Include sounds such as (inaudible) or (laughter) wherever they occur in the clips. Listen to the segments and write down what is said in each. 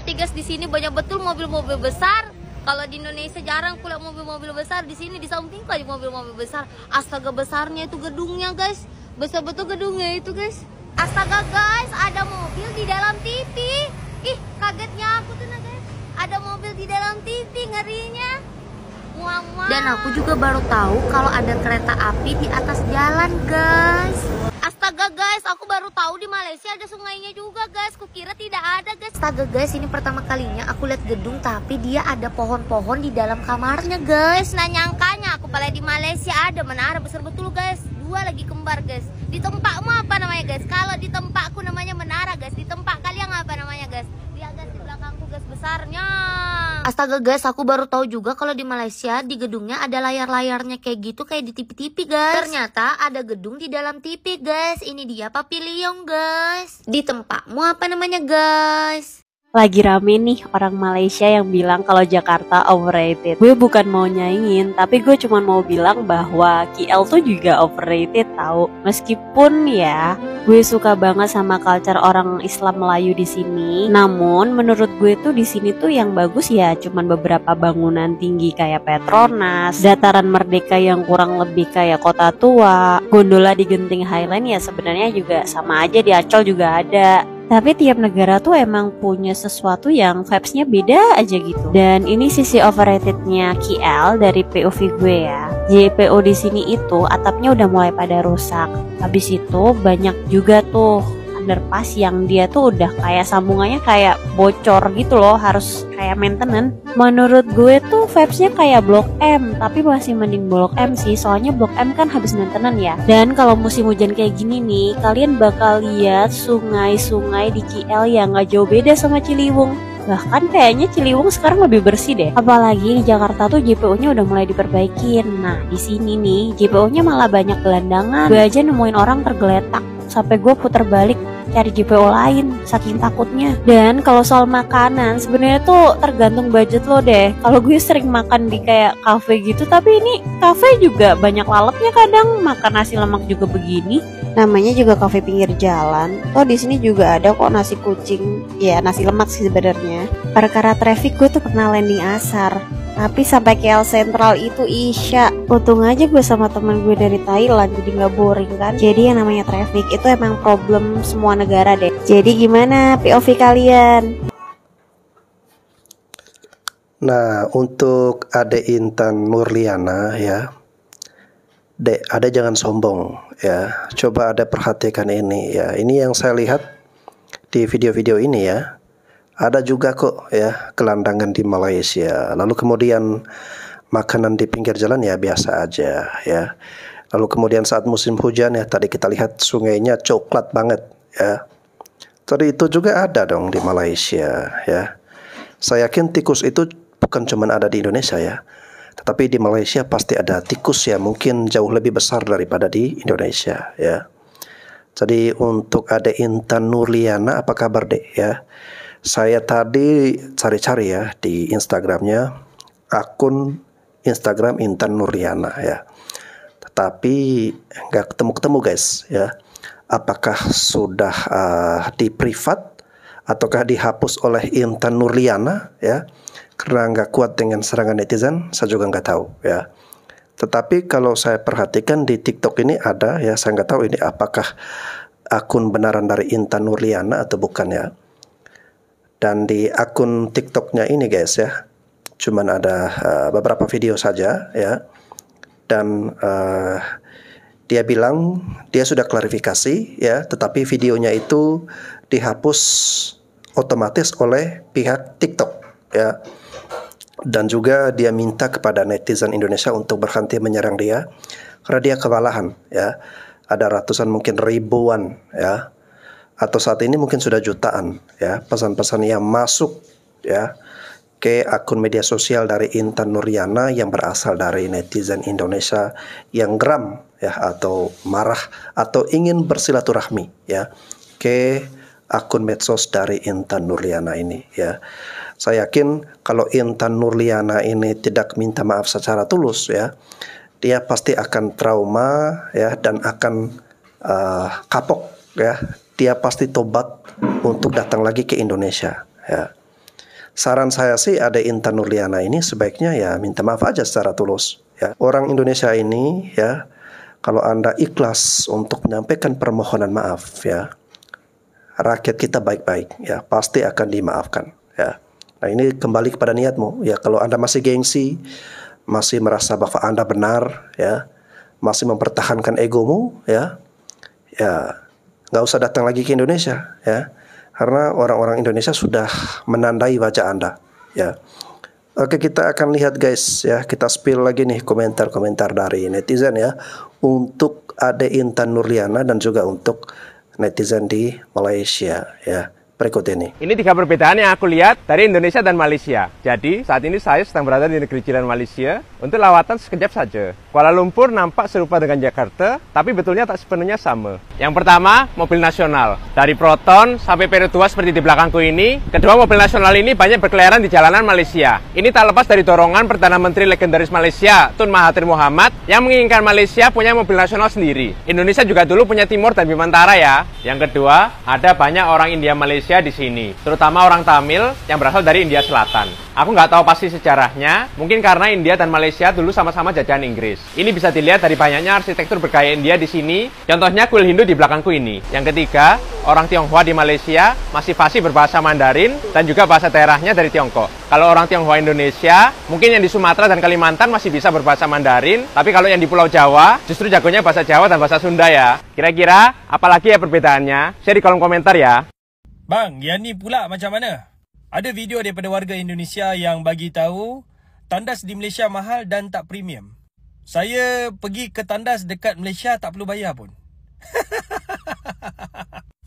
berarti guys di sini banyak betul mobil-mobil besar kalau di Indonesia jarang pula mobil-mobil besar di sini di samping aja mobil-mobil besar astaga besarnya itu gedungnya guys besar betul gedungnya itu guys astaga guys ada mobil di dalam TV ih kagetnya aku tuh nah guys ada mobil di dalam TV ngerinya wow, dan aku juga baru tahu kalau ada kereta api di atas jalan guys Astaga guys, aku baru tahu di Malaysia ada sungainya juga guys. Kukira tidak ada guys. Astaga guys, ini pertama kalinya aku lihat gedung tapi dia ada pohon-pohon di dalam kamarnya guys. Nah nyangkanya aku pala di Malaysia ada menara besar betul guys. Dua lagi kembar guys. Di tempatmu apa namanya guys? Kalau di tempatku namanya menara guys. Di tempat kalian apa namanya guys? Lihat guys tugas besarnya. Astaga guys, aku baru tahu juga kalau di Malaysia di gedungnya ada layar-layarnya kayak gitu kayak di TV-TV guys. Ternyata ada gedung di dalam TV guys. Ini dia Papilion guys. Di tempatmu apa namanya guys? lagi rame nih orang Malaysia yang bilang kalau Jakarta overrated. Gue bukan mau nyaingin, tapi gue cuma mau bilang bahwa KL tuh juga overrated tau? Meskipun ya, gue suka banget sama culture orang Islam Melayu di sini. Namun menurut gue tuh di sini tuh yang bagus ya cuman beberapa bangunan tinggi kayak Petronas, dataran Merdeka yang kurang lebih kayak kota tua, gondola di Genting Highland ya sebenarnya juga sama aja di Acol juga ada tapi tiap negara tuh emang punya sesuatu yang vibesnya beda aja gitu dan ini sisi overratednya KL dari POV gue ya JPO di sini itu atapnya udah mulai pada rusak habis itu banyak juga tuh underpass yang dia tuh udah kayak sambungannya kayak bocor gitu loh harus kayak maintenance menurut gue tuh vibesnya kayak Blok M tapi masih mending Blok M sih soalnya Blok M kan habis maintenance ya dan kalau musim hujan kayak gini nih kalian bakal lihat sungai-sungai di KL yang gak jauh beda sama Ciliwung bahkan kayaknya Ciliwung sekarang lebih bersih deh. Apalagi di Jakarta tuh JPO-nya udah mulai diperbaikin. Nah, di sini nih JPO-nya malah banyak gelandangan. Gue aja nemuin orang tergeletak sampai gue puter balik cari JPO lain saking takutnya dan kalau soal makanan sebenarnya tuh tergantung budget lo deh kalau gue sering makan di kayak cafe gitu tapi ini cafe juga banyak lalapnya kadang makan nasi lemak juga begini namanya juga cafe pinggir jalan oh di sini juga ada kok nasi kucing ya nasi lemak sih sebenarnya perkara traffic gue tuh pernah landing asar tapi sampai KL Central itu Isya Untung aja gue sama temen gue dari Thailand Jadi gak boring kan Jadi yang namanya traffic itu emang problem semua negara deh Jadi gimana POV kalian? Nah untuk Ade Intan Nurliana ya Dek, ada jangan sombong ya. Coba ada perhatikan ini ya. Ini yang saya lihat di video-video ini ya ada juga kok ya kelandangan di Malaysia. Lalu kemudian makanan di pinggir jalan ya biasa aja ya. Lalu kemudian saat musim hujan ya tadi kita lihat sungainya coklat banget ya. Tadi itu juga ada dong di Malaysia ya. Saya yakin tikus itu bukan cuma ada di Indonesia ya. Tetapi di Malaysia pasti ada tikus ya mungkin jauh lebih besar daripada di Indonesia ya. Jadi untuk Ade Intan Nurliana apa kabar Dek ya? Saya tadi cari-cari ya di Instagramnya akun Instagram Intan Nuriana ya. Tetapi nggak ketemu-ketemu guys ya. Apakah sudah uh, di privat ataukah dihapus oleh Intan Nuriana ya? Karena nggak kuat dengan serangan netizen, saya juga nggak tahu ya. Tetapi kalau saya perhatikan di TikTok ini ada ya, saya nggak tahu ini apakah akun benaran dari Intan Nurliana atau bukan ya. Dan di akun TikToknya ini guys ya, cuman ada uh, beberapa video saja ya. Dan uh, dia bilang dia sudah klarifikasi ya, tetapi videonya itu dihapus otomatis oleh pihak TikTok ya. Dan juga dia minta kepada netizen Indonesia untuk berhenti menyerang dia karena dia kewalahan ya. Ada ratusan mungkin ribuan ya atau saat ini mungkin sudah jutaan ya pesan-pesan yang masuk ya ke akun media sosial dari Intan Nuriana yang berasal dari netizen Indonesia yang geram ya atau marah atau ingin bersilaturahmi ya ke akun medsos dari Intan Nuriana ini ya. Saya yakin kalau Intan Nurliana ini tidak minta maaf secara tulus ya, dia pasti akan trauma ya dan akan uh, kapok ya dia pasti tobat untuk datang lagi ke Indonesia. Ya. Saran saya sih ada Intan Nurliana ini sebaiknya ya minta maaf aja secara tulus. Ya. Orang Indonesia ini ya kalau anda ikhlas untuk menyampaikan permohonan maaf ya rakyat kita baik-baik ya pasti akan dimaafkan ya. Nah ini kembali kepada niatmu ya kalau anda masih gengsi masih merasa bahwa anda benar ya masih mempertahankan egomu ya ya nggak usah datang lagi ke Indonesia ya karena orang-orang Indonesia sudah menandai wajah Anda ya Oke kita akan lihat guys ya kita spill lagi nih komentar-komentar dari netizen ya untuk Ade Intan Nurliana dan juga untuk netizen di Malaysia ya berikut ini. Ini tiga perbedaan yang aku lihat dari Indonesia dan Malaysia. Jadi saat ini saya sedang berada di negeri jiran Malaysia untuk lawatan sekejap saja. Kuala Lumpur nampak serupa dengan Jakarta, tapi betulnya tak sepenuhnya sama. Yang pertama, mobil nasional. Dari Proton sampai Perutua seperti di belakangku ini, kedua mobil nasional ini banyak berkeliaran di jalanan Malaysia. Ini tak lepas dari dorongan Perdana Menteri legendaris Malaysia, Tun Mahathir Muhammad, yang menginginkan Malaysia punya mobil nasional sendiri. Indonesia juga dulu punya Timur dan Bimantara ya. Yang kedua, ada banyak orang India Malaysia Indonesia di sini, terutama orang Tamil yang berasal dari India Selatan. Aku nggak tahu pasti sejarahnya, mungkin karena India dan Malaysia dulu sama-sama jajahan Inggris. Ini bisa dilihat dari banyaknya arsitektur bergaya India di sini, contohnya kuil Hindu di belakangku ini. Yang ketiga, orang Tionghoa di Malaysia masih pasti berbahasa Mandarin dan juga bahasa daerahnya dari Tiongkok. Kalau orang Tionghoa Indonesia, mungkin yang di Sumatera dan Kalimantan masih bisa berbahasa Mandarin, tapi kalau yang di Pulau Jawa, justru jagonya bahasa Jawa dan bahasa Sunda ya. Kira-kira apalagi ya perbedaannya? Saya di kolom komentar ya. Bang, yang ni pula macam mana? Ada video daripada warga Indonesia yang bagi tahu tandas di Malaysia mahal dan tak premium. Saya pergi ke tandas dekat Malaysia tak perlu bayar pun. (laughs)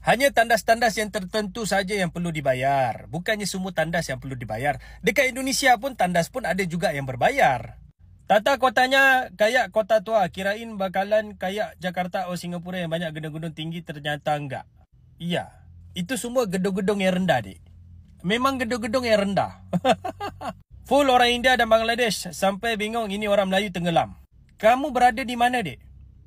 Hanya tandas-tandas yang tertentu saja yang perlu dibayar. Bukannya semua tandas yang perlu dibayar. Dekat Indonesia pun tandas pun ada juga yang berbayar. Tata kotanya kayak kota tua. Kirain bakalan kayak Jakarta atau Singapura yang banyak gedung-gedung tinggi ternyata enggak. Iya. Yeah itu semua gedung-gedung yang rendah dik. Memang gedung-gedung yang rendah. (laughs) Full orang India dan Bangladesh sampai bingung ini orang Melayu tenggelam. Kamu berada di mana dik?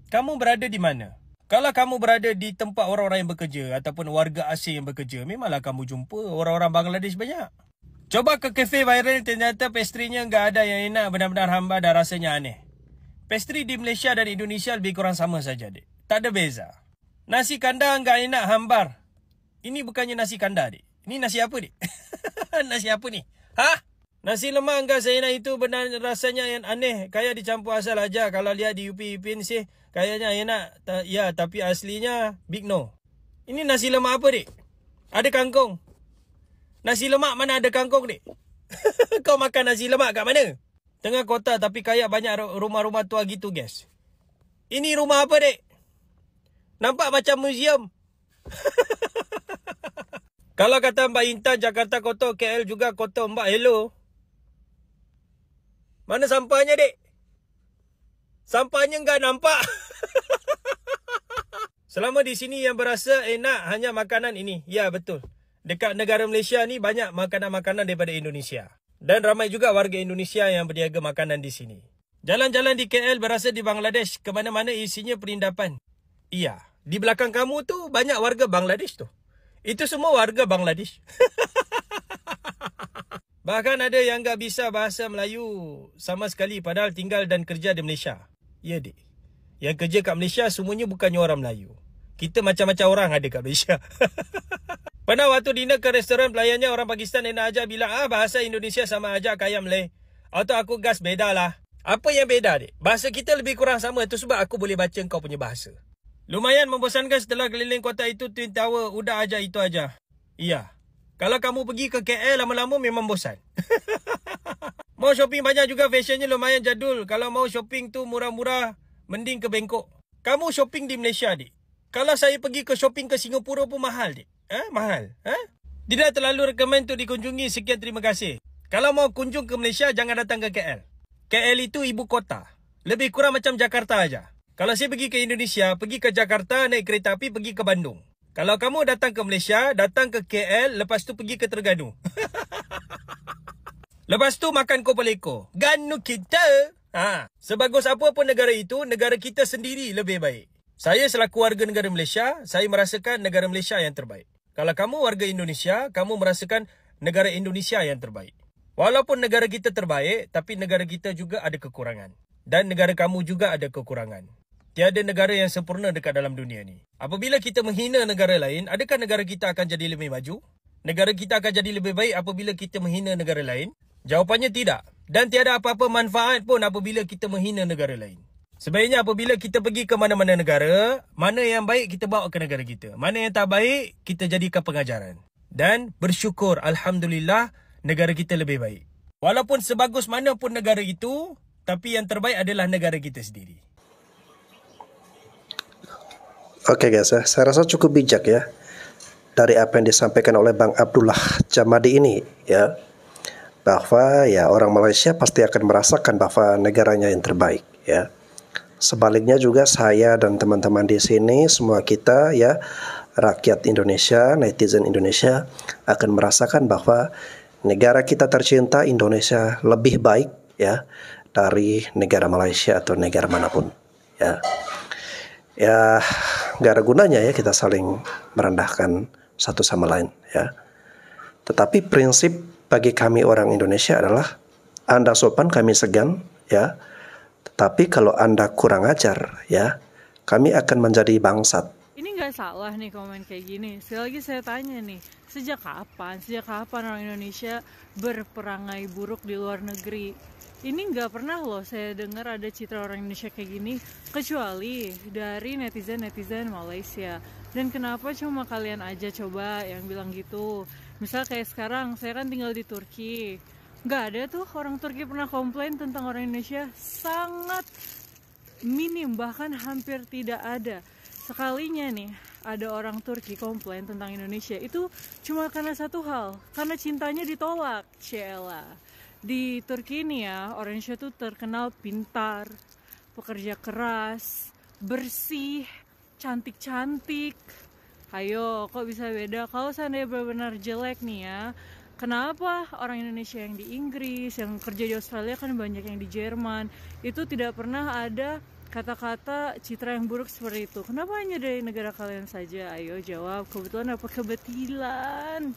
Kamu berada di mana? Kalau kamu berada di tempat orang-orang yang bekerja ataupun warga asing yang bekerja, memanglah kamu jumpa orang-orang Bangladesh banyak. Coba ke kafe viral ternyata pastrinya enggak ada yang enak benar-benar hamba dan rasanya aneh. Pastri di Malaysia dan Indonesia lebih kurang sama saja dik. Tak ada beza. Nasi kandang enggak enak hambar. Ini bukannya nasi kandar dik. Ini nasi apa dik? (laughs) nasi apa ni? Ha? Nasi lemak enggak saya nak itu benar rasanya yang aneh. Kayak dicampur asal aja kalau lihat di UP Ipin sih. Kayaknya enak. Ta ya, tapi aslinya big no. Ini nasi lemak apa dik? Ada kangkung. Nasi lemak mana ada kangkung dik? (laughs) Kau makan nasi lemak kat mana? Tengah kota tapi kayak banyak rumah-rumah tua gitu guys. Ini rumah apa dik? Nampak macam museum. (laughs) Kalau kata Mbak Intan Jakarta kotor, KL juga kotor. Mbak, hello. Mana sampahnya, dek? Sampahnya enggak nampak. (laughs) Selama di sini yang berasa enak hanya makanan ini. Ya, betul. Dekat negara Malaysia ni banyak makanan-makanan daripada Indonesia. Dan ramai juga warga Indonesia yang berniaga makanan di sini. Jalan-jalan di KL berasa di Bangladesh. Kemana-mana isinya perindapan. Iya. Di belakang kamu tu banyak warga Bangladesh tu. Itu semua warga Bangladesh. (laughs) Bahkan ada yang enggak bisa bahasa Melayu sama sekali padahal tinggal dan kerja di Malaysia. Ya dek. Yang kerja kat Malaysia semuanya bukannya orang Melayu. Kita macam-macam orang ada kat Malaysia. (laughs) Pernah waktu dinner ke restoran pelayannya orang Pakistan yang nak ajar bilang ah bahasa Indonesia sama ajar kaya Malay. Atau aku gas bedalah. Apa yang beda dek? Bahasa kita lebih kurang sama tu sebab aku boleh baca kau punya bahasa. Lumayan membosankan setelah keliling kota itu Twin Tower, udah aja itu aja. Iya. Kalau kamu pergi ke KL lama-lama memang bosan. (laughs) mau shopping banyak juga fashionnya lumayan jadul. Kalau mau shopping tu murah-murah, mending ke Bangkok. Kamu shopping di Malaysia, dik. Kalau saya pergi ke shopping ke Singapura pun mahal, dik. Eh, mahal. Eh? Tidak terlalu rekomen tu dikunjungi. Sekian terima kasih. Kalau mau kunjung ke Malaysia, jangan datang ke KL. KL itu ibu kota. Lebih kurang macam Jakarta aja. Kalau saya pergi ke Indonesia, pergi ke Jakarta, naik kereta api, pergi ke Bandung. Kalau kamu datang ke Malaysia, datang ke KL, lepas tu pergi ke Terengganu. (laughs) lepas tu makan kopi leko. Ganu kita. Ha. Sebagus apa pun negara itu, negara kita sendiri lebih baik. Saya selaku warga negara Malaysia, saya merasakan negara Malaysia yang terbaik. Kalau kamu warga Indonesia, kamu merasakan negara Indonesia yang terbaik. Walaupun negara kita terbaik, tapi negara kita juga ada kekurangan. Dan negara kamu juga ada kekurangan. Tiada negara yang sempurna dekat dalam dunia ni. Apabila kita menghina negara lain, adakah negara kita akan jadi lebih maju? Negara kita akan jadi lebih baik apabila kita menghina negara lain? Jawapannya tidak. Dan tiada apa-apa manfaat pun apabila kita menghina negara lain. Sebaiknya apabila kita pergi ke mana-mana negara, mana yang baik kita bawa ke negara kita. Mana yang tak baik, kita jadikan pengajaran. Dan bersyukur Alhamdulillah negara kita lebih baik. Walaupun sebagus mana pun negara itu, tapi yang terbaik adalah negara kita sendiri. Oke guys, ya. saya rasa cukup bijak ya dari apa yang disampaikan oleh Bang Abdullah Jamadi ini ya bahwa ya orang Malaysia pasti akan merasakan bahwa negaranya yang terbaik ya. Sebaliknya juga saya dan teman-teman di sini semua kita ya rakyat Indonesia, netizen Indonesia akan merasakan bahwa negara kita tercinta Indonesia lebih baik ya dari negara Malaysia atau negara manapun ya. Ya, nggak ada gunanya ya kita saling merendahkan satu sama lain ya. Tetapi prinsip bagi kami orang Indonesia adalah Anda sopan kami segan ya. Tetapi kalau Anda kurang ajar ya, kami akan menjadi bangsat. Ini nggak salah nih komen kayak gini. Sekali lagi saya tanya nih, sejak kapan, sejak kapan orang Indonesia berperangai buruk di luar negeri? ini nggak pernah loh saya dengar ada citra orang Indonesia kayak gini kecuali dari netizen-netizen Malaysia dan kenapa cuma kalian aja coba yang bilang gitu misal kayak sekarang saya kan tinggal di Turki nggak ada tuh orang Turki pernah komplain tentang orang Indonesia sangat minim bahkan hampir tidak ada sekalinya nih ada orang Turki komplain tentang Indonesia itu cuma karena satu hal karena cintanya ditolak Ciela di Turki ini ya orang Indonesia tuh terkenal pintar, pekerja keras, bersih, cantik-cantik. Ayo, kok bisa beda? Kalau seandainya benar-benar jelek nih ya, kenapa orang Indonesia yang di Inggris, yang kerja di Australia kan banyak yang di Jerman, itu tidak pernah ada kata-kata citra yang buruk seperti itu. Kenapa hanya dari negara kalian saja? Ayo jawab, kebetulan apa kebetilan?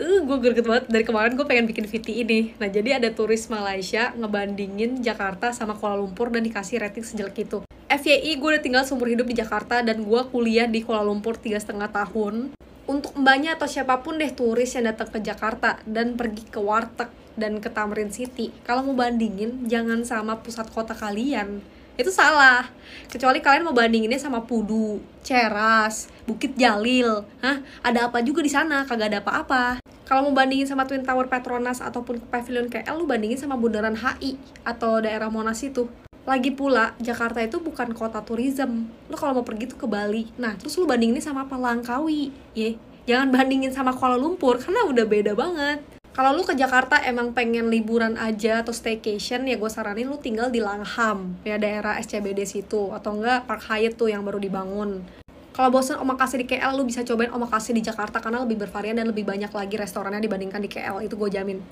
uh, eh, gue gerget banget dari kemarin gue pengen bikin VT ini nah jadi ada turis Malaysia ngebandingin Jakarta sama Kuala Lumpur dan dikasih rating sejelek itu FYI gue udah tinggal seumur hidup di Jakarta dan gue kuliah di Kuala Lumpur tiga setengah tahun untuk mbaknya atau siapapun deh turis yang datang ke Jakarta dan pergi ke warteg dan ke Tamrin City kalau mau bandingin jangan sama pusat kota kalian itu salah kecuali kalian mau bandinginnya sama Pudu, Ceras, Bukit Jalil, hah? Ada apa juga di sana? Kagak ada apa-apa. Kalau mau bandingin sama Twin Tower Petronas ataupun Pavilion KL, lu bandingin sama Bundaran HI atau daerah Monas itu. Lagi pula, Jakarta itu bukan kota turism. Lu kalau mau pergi tuh ke Bali. Nah, terus lu bandinginnya sama apa? Langkawi. Ye, jangan bandingin sama Kuala Lumpur karena udah beda banget kalau lu ke Jakarta emang pengen liburan aja atau staycation ya gue saranin lu tinggal di Langham ya daerah SCBD situ atau enggak Park Hyatt tuh yang baru dibangun kalau bosen omakase di KL lu bisa cobain omakase di Jakarta karena lebih bervarian dan lebih banyak lagi restorannya dibandingkan di KL itu gue jamin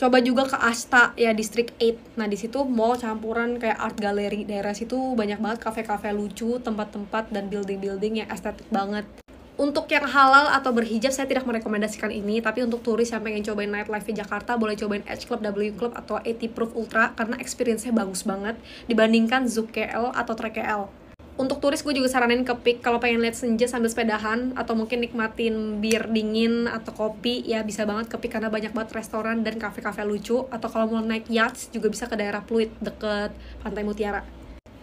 coba juga ke Asta ya District 8 nah di situ mall campuran kayak art gallery daerah situ banyak banget kafe-kafe lucu tempat-tempat dan building-building yang estetik banget untuk yang halal atau berhijab saya tidak merekomendasikan ini tapi untuk turis yang pengen cobain nightlife di Jakarta boleh cobain Edge Club, W Club atau 80 Proof Ultra karena experience-nya bagus banget dibandingkan Zouk KL atau Trek KL untuk turis gue juga saranin ke Pik kalau pengen lihat senja sambil sepedahan atau mungkin nikmatin bir dingin atau kopi ya bisa banget ke Pik karena banyak banget restoran dan kafe-kafe lucu atau kalau mau naik yachts juga bisa ke daerah Pluit deket Pantai Mutiara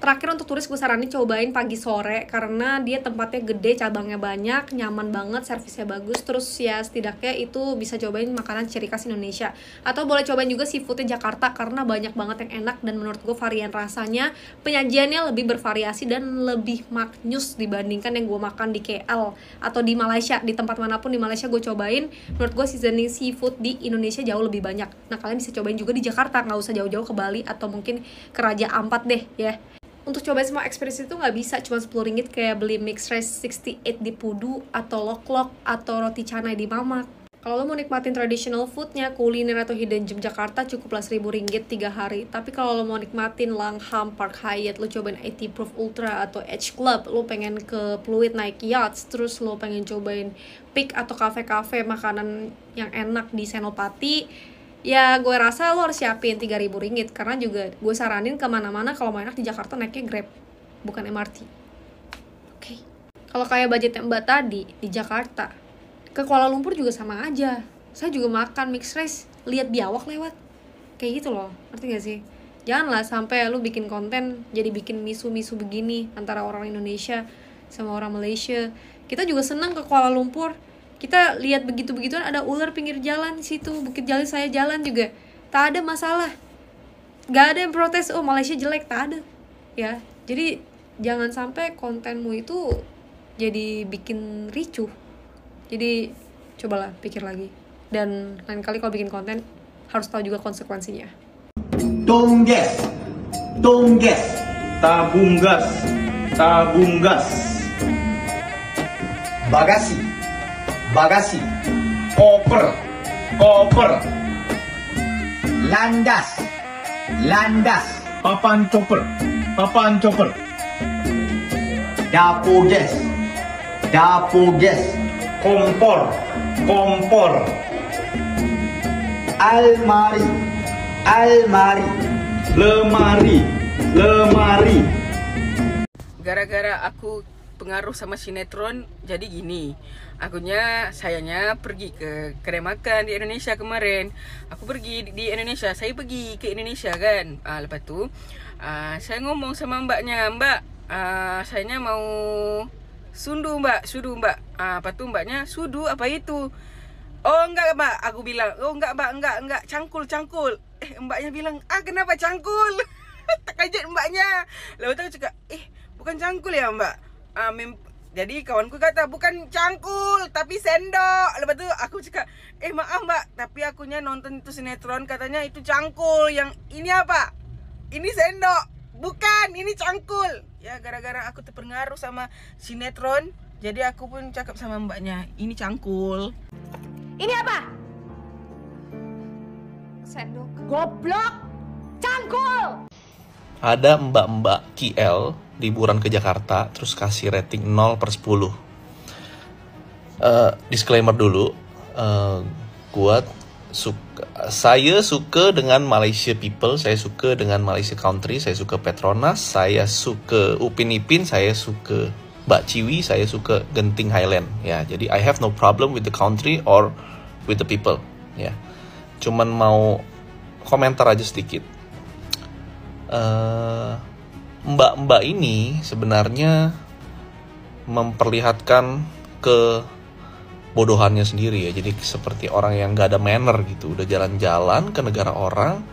terakhir untuk turis gue saranin cobain pagi sore karena dia tempatnya gede cabangnya banyak nyaman banget servisnya bagus terus ya setidaknya itu bisa cobain makanan ciri khas Indonesia atau boleh cobain juga seafoodnya Jakarta karena banyak banget yang enak dan menurut gue varian rasanya penyajiannya lebih bervariasi dan lebih maknyus dibandingkan yang gue makan di KL atau di Malaysia di tempat manapun di Malaysia gue cobain menurut gue seasoning seafood di Indonesia jauh lebih banyak nah kalian bisa cobain juga di Jakarta nggak usah jauh-jauh ke Bali atau mungkin ke Raja Ampat deh ya untuk coba semua ekspresi itu nggak bisa cuma sepuluh ringgit kayak beli mix rice 68 di Pudu atau Loklok atau roti canai di Mamak. Kalau lo mau nikmatin traditional foodnya, kuliner atau hidden gem Jakarta cukup cukuplah seribu ringgit tiga hari. Tapi kalau lo mau nikmatin Langham Park Hyatt, lo cobain 80 Proof Ultra atau Edge Club, lo pengen ke Pluit naik yachts, terus lo pengen cobain pick atau kafe-kafe makanan yang enak di Senopati, ya gue rasa lo harus siapin tiga ribu ringgit karena juga gue saranin kemana-mana kalau mau enak di Jakarta naiknya Grab bukan MRT oke okay. kalau kayak budget yang mbak tadi di Jakarta ke Kuala Lumpur juga sama aja saya juga makan mix rice lihat biawak lewat kayak gitu loh ngerti gak sih janganlah sampai lu bikin konten jadi bikin misu-misu begini antara orang Indonesia sama orang Malaysia kita juga senang ke Kuala Lumpur kita lihat begitu begituan ada ular pinggir jalan situ bukit jalan saya jalan juga tak ada masalah nggak ada yang protes oh Malaysia jelek tak ada ya jadi jangan sampai kontenmu itu jadi bikin ricuh jadi cobalah pikir lagi dan lain kali kalau bikin konten harus tahu juga konsekuensinya don't guess don't tabung gas tabung gas bagasi bagasi koper koper landas landas papan chopper papan chopper dapur gas dapur gas kompor kompor almari almari lemari lemari gara-gara aku pengaruh sama sinetron jadi gini akhirnya sayanya pergi ke kedai makan di Indonesia kemarin aku pergi di Indonesia saya pergi ke Indonesia kan uh, lepas tu uh, saya ngomong sama mbaknya mbak uh, ah, sayanya mau sundu mbak sudu mbak uh, tu mbaknya sudu apa itu Oh enggak mbak, aku bilang Oh enggak mbak, enggak, enggak, cangkul, cangkul Eh mbaknya bilang, ah kenapa cangkul? (laughs) Terkejut mbaknya Lalu aku cakap, eh bukan cangkul ya mbak uh, jadi kawanku kata bukan cangkul tapi sendok lepas tu aku cakap eh maaf mbak tapi akunya nonton itu sinetron katanya itu cangkul yang ini apa ini sendok bukan ini cangkul ya gara-gara aku terpengaruh sama sinetron jadi aku pun cakap sama mbaknya ini cangkul ini apa sendok goblok cangkul ada mbak-mbak KL liburan ke Jakarta terus kasih rating 0 per 10 uh, eh, disclaimer dulu uh, eh, kuat suka, saya suka dengan Malaysia people saya suka dengan Malaysia country saya suka Petronas saya suka Upin Ipin saya suka Mbak Ciwi saya suka Genting Highland ya jadi I have no problem with the country or with the people ya cuman mau komentar aja sedikit mbak eh, mbak-mbak ini sebenarnya memperlihatkan ke bodohannya sendiri ya jadi seperti orang yang gak ada manner gitu udah jalan-jalan ke negara orang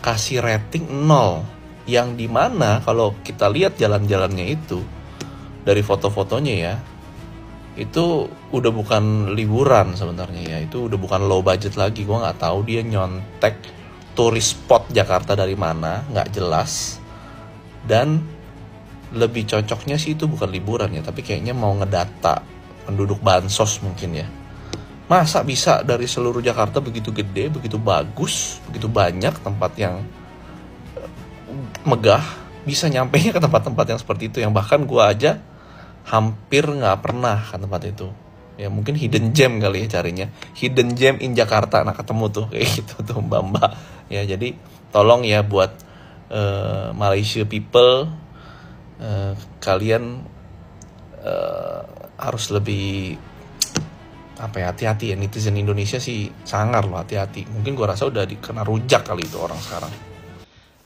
kasih rating nol. yang dimana kalau kita lihat jalan-jalannya itu dari foto-fotonya ya itu udah bukan liburan sebenarnya ya itu udah bukan low budget lagi gue nggak tahu dia nyontek turis spot Jakarta dari mana nggak jelas dan lebih cocoknya sih itu bukan liburan ya tapi kayaknya mau ngedata penduduk bansos mungkin ya masa bisa dari seluruh Jakarta begitu gede begitu bagus begitu banyak tempat yang eh, megah bisa nyampe ke tempat-tempat yang seperti itu yang bahkan gue aja hampir nggak pernah ke tempat itu ya mungkin hidden gem kali ya carinya hidden gem in Jakarta nah ketemu tuh kayak (laughs) gitu tuh mbak mbak ya jadi tolong ya buat uh, Malaysia people uh, kalian uh, harus lebih apa ya hati-hati ya netizen Indonesia sih sangar loh hati-hati mungkin gua rasa udah dikena rujak kali itu orang sekarang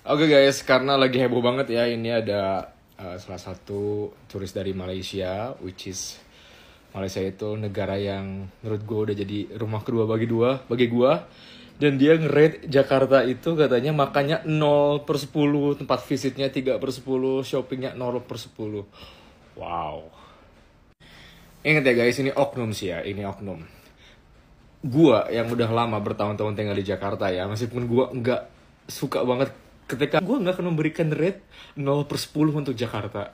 Oke okay guys, karena lagi heboh banget ya ini ada uh, salah satu turis dari Malaysia, which is Malaysia itu negara yang menurut gue udah jadi rumah kedua bagi dua bagi gue dan dia ngerate Jakarta itu katanya makanya 0 per 10 tempat visitnya 3 per 10 shoppingnya 0 per 10 wow ingat ya guys ini oknum sih ya ini oknum gue yang udah lama bertahun-tahun tinggal di Jakarta ya meskipun gue nggak suka banget ketika gue nggak akan memberikan rate 0 per 10 untuk Jakarta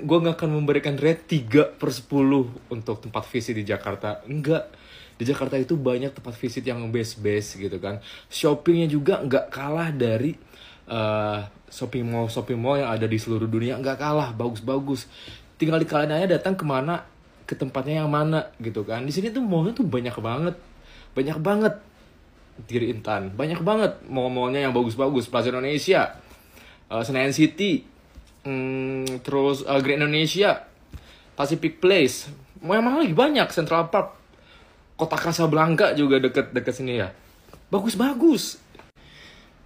gue gak akan memberikan rate 3 per 10 untuk tempat visit di Jakarta. Enggak. Di Jakarta itu banyak tempat visit yang best-best gitu kan. Shoppingnya juga nggak kalah dari uh, shopping mall shopping mall yang ada di seluruh dunia nggak kalah bagus-bagus. Tinggal di kalian aja datang kemana ke tempatnya yang mana gitu kan. Di sini tuh mallnya tuh banyak banget, banyak banget. Diri Intan, banyak banget mall-mallnya yang bagus-bagus. Plaza Indonesia, uh, Senayan City, Hmm, terus uh, eh, Great Indonesia, Pacific Place. Mau yang mana lagi banyak Central Park. Kota Casablanca juga deket-deket sini ya. Bagus-bagus.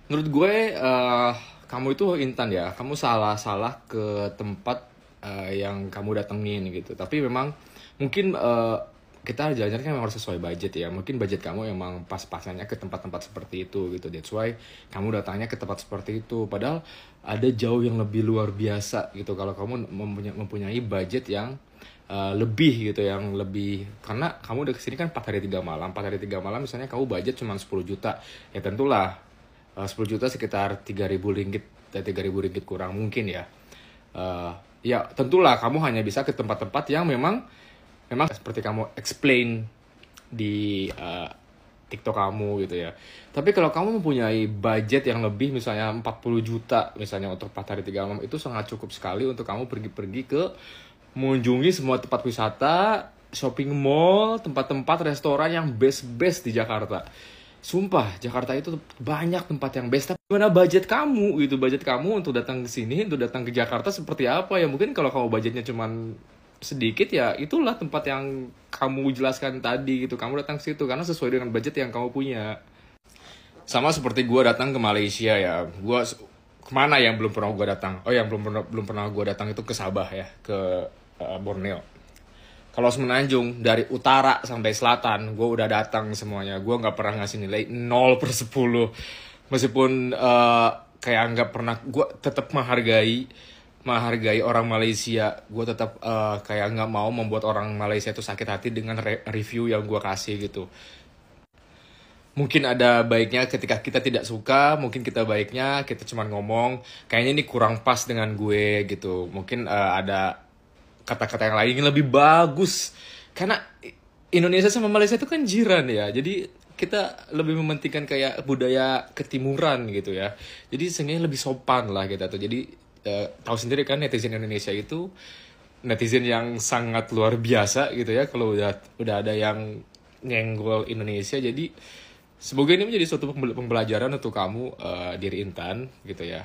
Menurut gue uh, kamu itu intan ya. Kamu salah-salah ke tempat uh, yang kamu datengin gitu. Tapi memang mungkin uh, kita jalan-jalan kan memang harus sesuai budget ya. Mungkin budget kamu emang pas-pasannya ke tempat-tempat seperti itu gitu. That's why kamu datangnya ke tempat seperti itu. Padahal ada jauh yang lebih luar biasa gitu. Kalau kamu mempunyai budget yang uh, lebih gitu, yang lebih karena kamu udah kesini kan 4 hari 3 malam. 4 hari 3 malam misalnya kamu budget cuma 10 juta. Ya tentulah eh, uh, 10 juta sekitar 3000 ringgit dan eh, 3000 ringgit kurang mungkin ya. Uh, ya tentulah kamu hanya bisa ke tempat-tempat yang memang memang seperti kamu explain di uh, TikTok kamu gitu ya. Tapi kalau kamu mempunyai budget yang lebih misalnya 40 juta misalnya untuk 4 hari 3 malam itu sangat cukup sekali untuk kamu pergi-pergi ke mengunjungi semua tempat wisata, shopping mall, tempat-tempat restoran yang best-best di Jakarta. Sumpah, Jakarta itu banyak tempat yang best. Tapi gimana budget kamu Itu Budget kamu untuk datang ke sini, untuk datang ke Jakarta seperti apa ya? Mungkin kalau kamu budgetnya cuman sedikit ya itulah tempat yang kamu jelaskan tadi gitu kamu datang ke situ karena sesuai dengan budget yang kamu punya sama seperti gue datang ke Malaysia ya gue kemana yang belum pernah gue datang oh yang belum pernah belum pernah gue datang itu ke Sabah ya ke uh, Borneo kalau semenanjung dari utara sampai selatan gue udah datang semuanya gue nggak pernah ngasih nilai 0 per 10 meskipun uh, kayak nggak pernah gue tetap menghargai menghargai orang Malaysia gue tetap uh, kayak nggak mau membuat orang Malaysia itu sakit hati dengan re review yang gue kasih gitu mungkin ada baiknya ketika kita tidak suka mungkin kita baiknya kita cuma ngomong kayaknya ini kurang pas dengan gue gitu mungkin uh, ada kata-kata yang lain yang lebih bagus karena Indonesia sama Malaysia itu kan jiran ya jadi kita lebih mementingkan kayak budaya ketimuran gitu ya jadi sebenarnya lebih sopan lah kita tuh jadi Eh, tahu sendiri kan netizen Indonesia itu netizen yang sangat luar biasa gitu ya kalau udah udah ada yang nyenggol Indonesia jadi semoga ini menjadi suatu pembelajaran untuk kamu uh, diri Intan gitu ya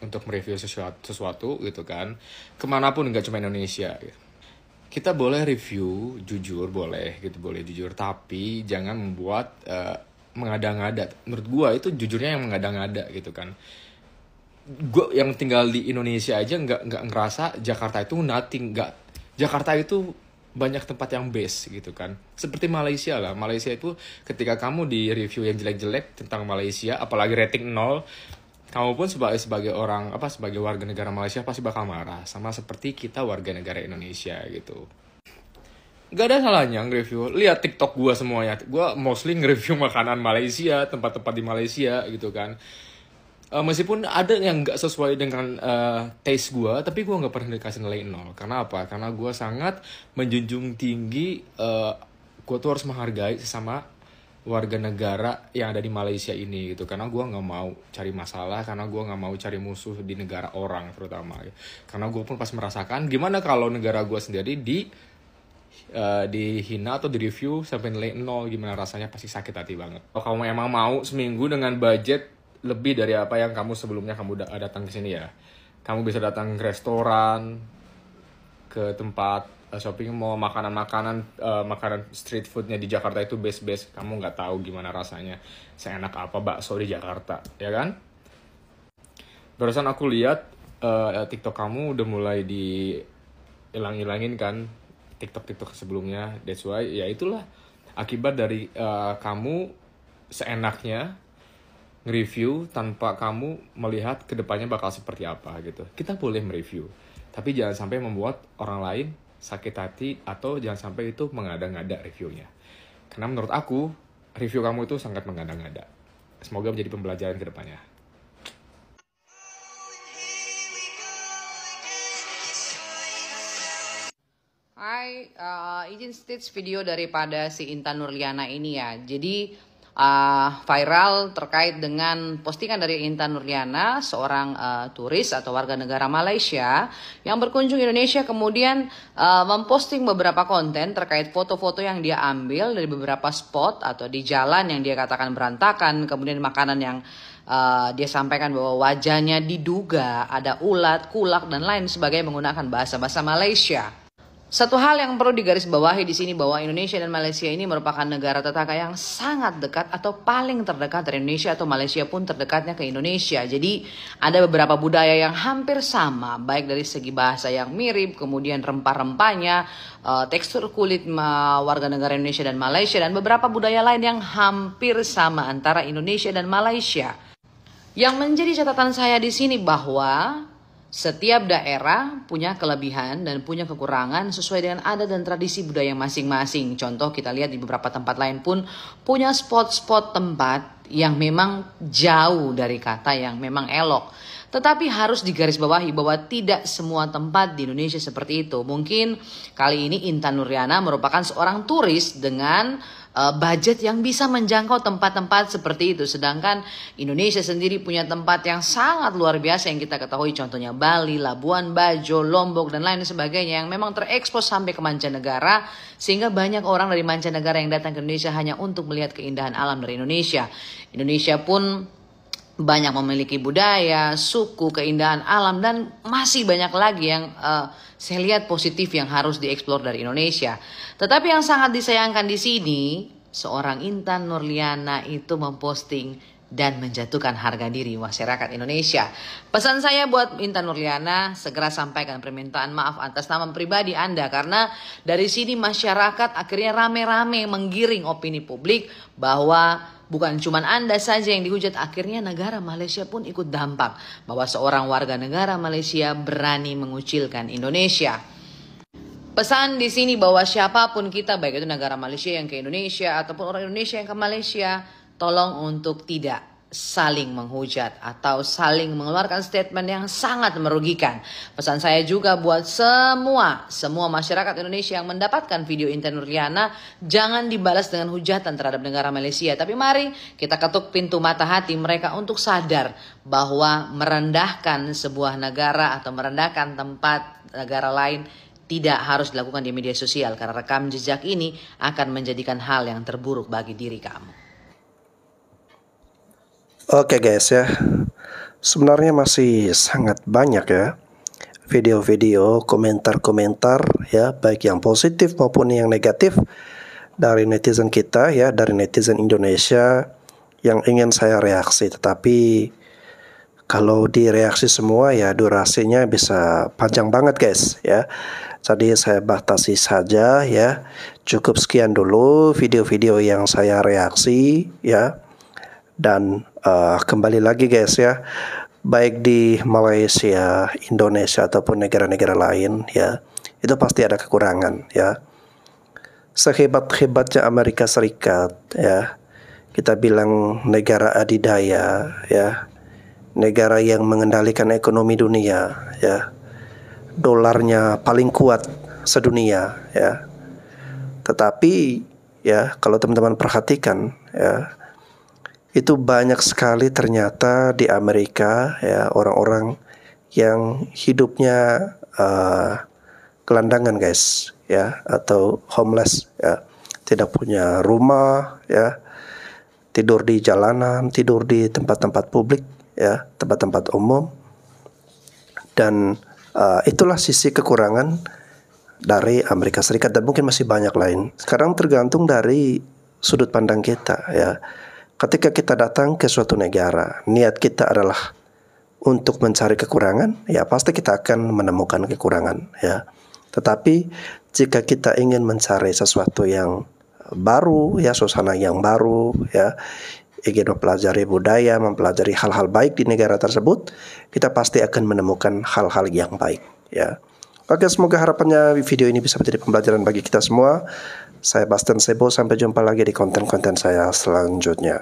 untuk mereview sesuatu, sesuatu gitu kan kemanapun nggak cuma Indonesia kita boleh review jujur boleh gitu boleh jujur tapi jangan membuat uh, mengada-ngada menurut gua itu jujurnya yang mengada-ngada gitu kan gue yang tinggal di Indonesia aja nggak nggak ngerasa Jakarta itu nothing nggak Jakarta itu banyak tempat yang best gitu kan seperti Malaysia lah Malaysia itu ketika kamu di review yang jelek-jelek tentang Malaysia apalagi rating nol kamu pun sebagai sebagai orang apa sebagai warga negara Malaysia pasti bakal marah sama seperti kita warga negara Indonesia gitu nggak ada salahnya nge-review. Lihat TikTok gue semuanya. Gue mostly nge-review makanan Malaysia, tempat-tempat di Malaysia gitu kan uh, meskipun ada yang nggak sesuai dengan uh, taste gue tapi gue nggak pernah dikasih nilai nol karena apa karena gue sangat menjunjung tinggi uh, eh, gue tuh harus menghargai sesama warga negara yang ada di Malaysia ini gitu karena gue nggak mau cari masalah karena gue nggak mau cari musuh di negara orang terutama gitu. karena gue pun pas merasakan gimana kalau negara gue sendiri di uh, dihina atau di review sampai nilai nol gimana rasanya pasti sakit hati banget kalau kamu emang mau seminggu dengan budget lebih dari apa yang kamu sebelumnya kamu datang ke sini ya. Kamu bisa datang ke restoran, ke tempat eh, shopping mau makanan-makanan, uh, makanan street foodnya di Jakarta itu best-best. Kamu nggak tahu gimana rasanya, seenak apa bakso di Jakarta, ya kan? Barusan aku lihat uh, TikTok kamu udah mulai di hilang-hilangin kan TikTok-TikTok sebelumnya. That's why ya itulah akibat dari uh, kamu seenaknya nge-review tanpa kamu melihat kedepannya bakal seperti apa gitu. Kita boleh mereview, tapi jangan sampai membuat orang lain sakit hati atau jangan sampai itu mengada-ngada reviewnya. Karena menurut aku, review kamu itu sangat mengada-ngada. Semoga menjadi pembelajaran kedepannya. Hai, uh, izin stitch video daripada si Intan Nurliana ini ya. Jadi uh, viral terkait dengan postingan dari Intan Nuriana, seorang uh, turis atau warga negara Malaysia yang berkunjung Indonesia kemudian uh, memposting beberapa konten terkait foto-foto yang dia ambil dari beberapa spot atau di jalan yang dia katakan berantakan, kemudian makanan yang Uh, dia sampaikan bahwa wajahnya diduga ada ulat, kulak dan lain sebagainya menggunakan bahasa-bahasa Malaysia. Satu hal yang perlu digarisbawahi di sini bahwa Indonesia dan Malaysia ini merupakan negara tetangga yang sangat dekat atau paling terdekat dari Indonesia atau Malaysia pun terdekatnya ke Indonesia. Jadi ada beberapa budaya yang hampir sama, baik dari segi bahasa yang mirip, kemudian rempah-rempahnya, eh, tekstur kulit warga negara Indonesia dan Malaysia dan beberapa budaya lain yang hampir sama antara Indonesia dan Malaysia. Yang menjadi catatan saya di sini bahwa setiap daerah punya kelebihan dan punya kekurangan sesuai dengan adat dan tradisi budaya masing-masing. Contoh kita lihat di beberapa tempat lain pun punya spot-spot tempat yang memang jauh dari kata yang memang elok. Tetapi harus digarisbawahi bahwa tidak semua tempat di Indonesia seperti itu. Mungkin kali ini Intan Nuriana merupakan seorang turis dengan Eh, budget yang bisa menjangkau tempat-tempat seperti itu. Sedangkan Indonesia sendiri punya tempat yang sangat luar biasa yang kita ketahui contohnya Bali, Labuan Bajo, Lombok dan lain sebagainya yang memang terekspos sampai ke mancanegara sehingga banyak orang dari mancanegara yang datang ke Indonesia hanya untuk melihat keindahan alam dari Indonesia. Indonesia pun banyak memiliki budaya, suku, keindahan alam dan masih banyak lagi yang uh, saya lihat positif yang harus dieksplor dari Indonesia. Tetapi yang sangat disayangkan di sini, seorang Intan Nurliana itu memposting dan menjatuhkan harga diri masyarakat Indonesia. Pesan saya buat Intan Nurliana, segera sampaikan permintaan maaf atas nama pribadi Anda karena dari sini masyarakat akhirnya rame-rame menggiring opini publik bahwa Bukan cuma Anda saja yang dihujat, akhirnya negara Malaysia pun ikut dampak bahwa seorang warga negara Malaysia berani mengucilkan Indonesia. Pesan di sini bahwa siapapun kita, baik itu negara Malaysia yang ke Indonesia ataupun orang Indonesia yang ke Malaysia, tolong untuk tidak saling menghujat atau saling mengeluarkan statement yang sangat merugikan. Pesan saya juga buat semua, semua masyarakat Indonesia yang mendapatkan video Intan Nuriana, jangan dibalas dengan hujatan terhadap negara Malaysia. Tapi mari kita ketuk pintu mata hati mereka untuk sadar bahwa merendahkan sebuah negara atau merendahkan tempat negara lain tidak harus dilakukan di media sosial karena rekam jejak ini akan menjadikan hal yang terburuk bagi diri kamu. Oke okay guys ya, sebenarnya masih sangat banyak ya video-video, komentar-komentar ya baik yang positif maupun yang negatif dari netizen kita ya dari netizen Indonesia yang ingin saya reaksi tetapi kalau direaksi semua ya durasinya bisa panjang banget guys ya. Jadi saya batasi saja ya. Cukup sekian dulu video-video yang saya reaksi ya dan uh, kembali lagi guys ya baik di Malaysia, Indonesia ataupun negara-negara lain ya itu pasti ada kekurangan ya sehebat-hebatnya Amerika Serikat ya kita bilang negara adidaya ya negara yang mengendalikan ekonomi dunia ya dolarnya paling kuat sedunia ya tetapi ya kalau teman-teman perhatikan ya itu banyak sekali ternyata di Amerika ya orang-orang yang hidupnya uh, gelandangan guys ya atau homeless ya tidak punya rumah ya tidur di jalanan tidur di tempat-tempat publik ya tempat-tempat umum dan uh, itulah sisi kekurangan dari Amerika Serikat dan mungkin masih banyak lain sekarang tergantung dari sudut pandang kita ya ketika kita datang ke suatu negara, niat kita adalah untuk mencari kekurangan, ya pasti kita akan menemukan kekurangan, ya. Tetapi jika kita ingin mencari sesuatu yang baru, ya suasana yang baru, ya ingin mempelajari budaya, mempelajari hal-hal baik di negara tersebut, kita pasti akan menemukan hal-hal yang baik, ya. Oke, semoga harapannya video ini bisa menjadi pembelajaran bagi kita semua. Saya Bastian Sebo, sampai jumpa lagi di konten-konten saya selanjutnya.